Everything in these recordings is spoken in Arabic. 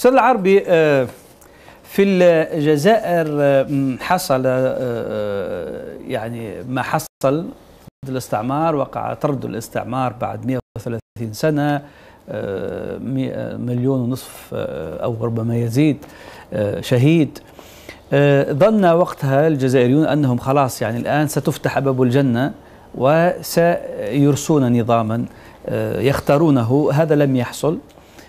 أستاذ العربي آه، في الجزائر آه، حصل آه، يعني ما حصل ضد الاستعمار وقع طرد الاستعمار بعد 130 سنة مليون ونصف أو ربما يزيد شهيد ظن وقتها الجزائريون أنهم خلاص يعني الآن ستفتح أبواب الجنة وسيرسون نظاما يختارونه هذا لم يحصل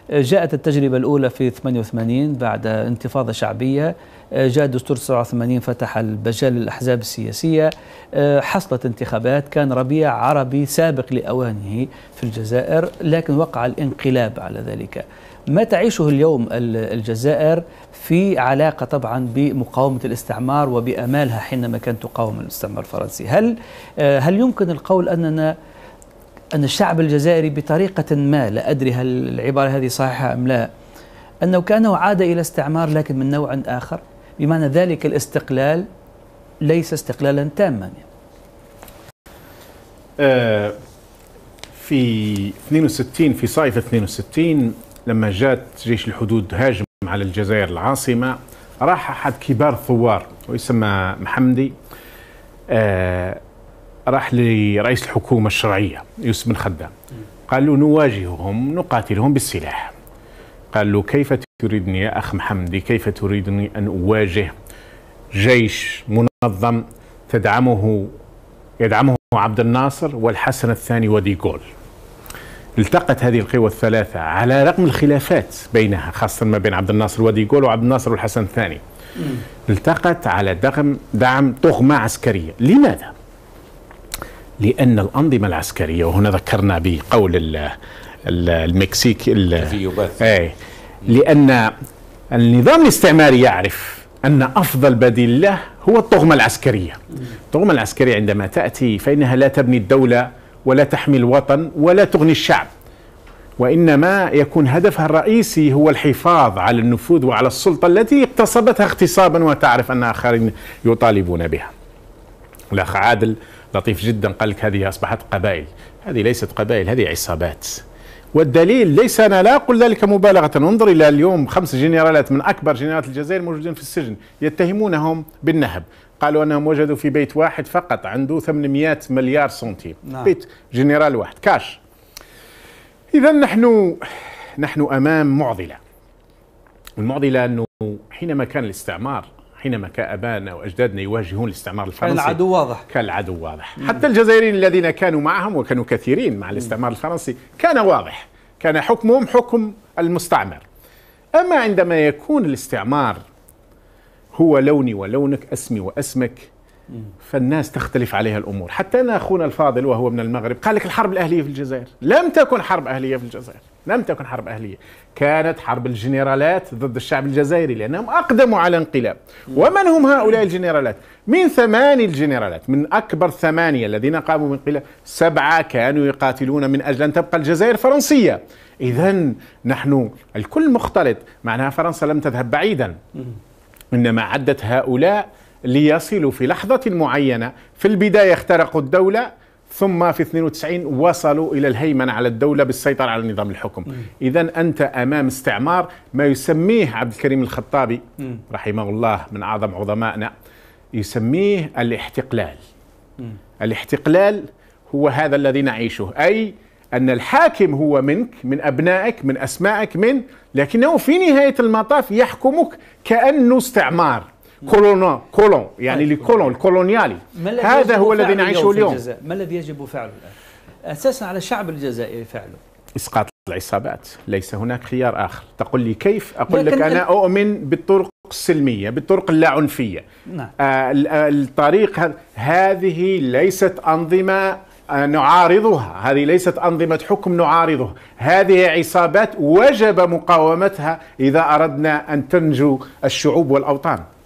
جاءت التجربة الأولى في 88 بعد انتفاضة شعبية آه، جاء دستور 89 فتح المجال للأحزاب السياسية آه، حصلت انتخابات كان ربيع عربي سابق لأوانه في الجزائر لكن وقع الانقلاب على ذلك ما تعيشه اليوم الجزائر في علاقة طبعا بمقاومة الاستعمار وبأمالها حينما كانت تقاوم الاستعمار الفرنسي هل, آه، هل يمكن القول أننا أن الشعب الجزائري بطريقة ما لا أدري هل العبارة هذه صحيحة أم لا أنه كأنه عاد إلى استعمار لكن من نوع آخر بمعنى ذلك الاستقلال ليس استقلالا تاما آه في 62 في صيف 62 لما جاءت جيش الحدود هاجم على الجزائر العاصمة راح أحد كبار الثوار ويسمى محمدي آه راح لرئيس الحكومة الشرعية يوسف بن خدام قال له نواجههم نقاتلهم بالسلاح قال له كيف تريدني يا أخ محمدي كيف تريدني أن أواجه جيش منظم تدعمه يدعمه عبد الناصر والحسن الثاني وديغول التقت هذه القوى الثلاثة على رغم الخلافات بينها خاصة ما بين عبد الناصر وديغول وعبد الناصر والحسن الثاني التقت على دعم دعم طغمة عسكرية لماذا؟ لأن الأنظمة العسكرية وهنا ذكرنا بقول المكسيك أي لأن النظام الاستعماري يعرف أن أفضل بديل له هو الطغمة العسكرية الطغمة العسكرية عندما تأتي فإنها لا تبني الدولة ولا تحمي الوطن ولا تغني الشعب وإنما يكون هدفها الرئيسي هو الحفاظ على النفوذ وعلى السلطة التي اغتصبتها اغتصابا وتعرف أن آخرين يطالبون بها الأخ عادل لطيف جدا قال لك هذه أصبحت قبائل هذه ليست قبائل هذه عصابات والدليل ليس أنا لا أقول ذلك مبالغة انظر إلى اليوم خمس جنرالات من أكبر جنرالات الجزائر موجودين في السجن يتهمونهم بالنهب قالوا أنهم وجدوا في بيت واحد فقط عنده 800 مليار سنتيم نعم. بيت جنرال واحد كاش إذا نحن نحن أمام معضلة المعضلة أنه حينما كان الاستعمار حينما كان ابائنا واجدادنا يواجهون الاستعمار الفرنسي كان العدو واضح كان العدو واضح مم. حتى الجزائريين الذين كانوا معهم وكانوا كثيرين مع الاستعمار الفرنسي كان واضح كان حكمهم حكم المستعمر اما عندما يكون الاستعمار هو لوني ولونك اسمي واسمك فالناس تختلف عليها الامور، حتى انا اخونا الفاضل وهو من المغرب قال لك الحرب الاهليه في الجزائر، لم تكن حرب اهليه في الجزائر، لم تكن حرب اهليه، كانت حرب الجنرالات ضد الشعب الجزائري لانهم اقدموا على انقلاب، ومن هم هؤلاء الجنرالات؟ من ثماني الجنرالات، من اكبر ثمانيه الذين قاموا بانقلاب، سبعه كانوا يقاتلون من اجل ان تبقى الجزائر فرنسيه، اذا نحن الكل مختلط، معناها فرنسا لم تذهب بعيدا انما عدت هؤلاء ليصلوا في لحظة معينة في البداية اخترقوا الدولة ثم في 92 وصلوا إلى الهيمنة على الدولة بالسيطرة على نظام الحكم إذا أنت أمام استعمار ما يسميه عبد الكريم الخطابي م. رحمه الله من أعظم عظمائنا يسميه الاحتقلال م. الاحتقلال هو هذا الذي نعيشه أي أن الحاكم هو منك من أبنائك من أسمائك من لكنه في نهاية المطاف يحكمك كأنه استعمار كولونا كولون يعني الكولون طيب. الكولونيالي هذا هو الذي نعيشه اليوم ما الذي يجب فعله الان؟ اساسا على الشعب الجزائري فعله اسقاط العصابات ليس هناك خيار اخر تقول لي كيف اقول لك انا اؤمن بالطرق السلميه بالطرق اللاعنفيه نعم. آه, آه، الطريق هذه ليست انظمه آه، نعارضها هذه ليست أنظمة حكم نعارضها هذه عصابات وجب مقاومتها إذا أردنا أن تنجو الشعوب والأوطان